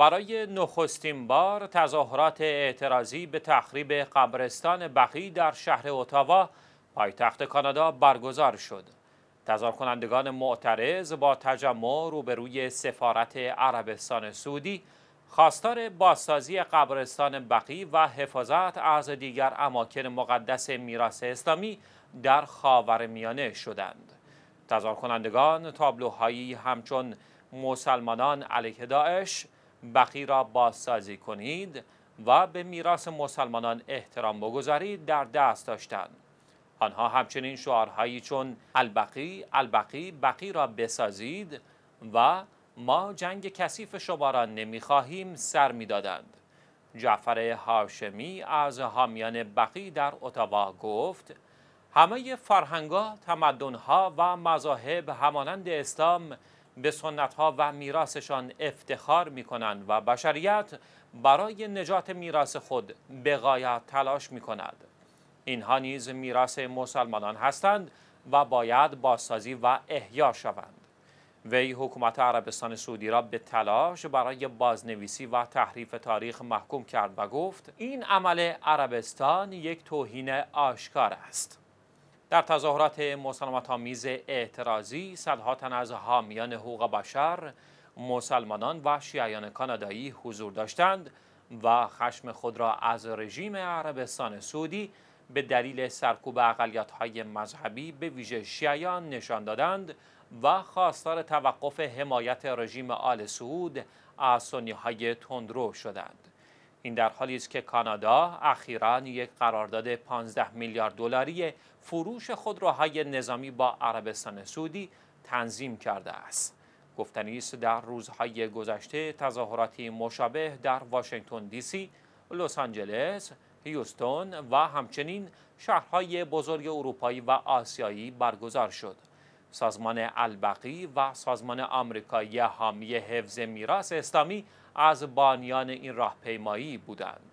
برای نخستین بار تظاهرات اعتراضی به تخریب قبرستان بقی در شهر اتاوا پایتخت کانادا برگزار شد. تظاهر کنندگان معترض با تجمع روبروی سفارت عربستان سعودی خواستار بازسازی قبرستان بقی و حفاظت از دیگر اماکن مقدس میراث اسلامی در خاورمیانه شدند. تظاهر کنندگان تابلوهایی همچون مسلمانان علیه داعش بقی را بازسازی کنید و به میراث مسلمانان احترام بگذارید در دست داشتند آنها همچنین شعارهایی چون البقی البقی بقی را بسازید و ما جنگ کثیف شما را نمیخواهیم سر میدادند جعفر هاشمی از حامیان بقی در اتاوا گفت همه فرهنگها تمدنها و مذاهب همانند اسلام به سنت ها و میراثشان افتخار می کنند و بشریت برای نجات میراث خود به غایت تلاش می کند. اینها نیز میراث مسلمانان هستند و باید بازسازی و احیا شوند. وی حکومت عربستان سعودی را به تلاش برای بازنویسی و تحریف تاریخ محکوم کرد و گفت این عمل عربستان یک توهین آشکار است. در تظاهرات ها میز اعتراضی صدها تن از حامیان حقوق بشر مسلمانان و شیعیان کانادایی حضور داشتند و خشم خود را از رژیم عربستان سعودی به دلیل سرکوب های مذهبی به ویژه شیعیان نشان دادند و خواستار توقف حمایت رژیم آل سعود از های تندرو شدند. این در حالی است که کانادا اخیرا یک قرارداد 15 میلیارد دلاری فروش خودروهای نظامی با عربستان سعودی تنظیم کرده است گفتنی است در روزهای گذشته تظاهراتی مشابه در واشنگتن دی سی، لس آنجلس، هیوستون و همچنین شهرهای بزرگ اروپایی و آسیایی برگزار شد. سازمان البقی و سازمان آمریکایی حامی حفظ میراث اسلامی از بانیان این راهپیمایی بودند.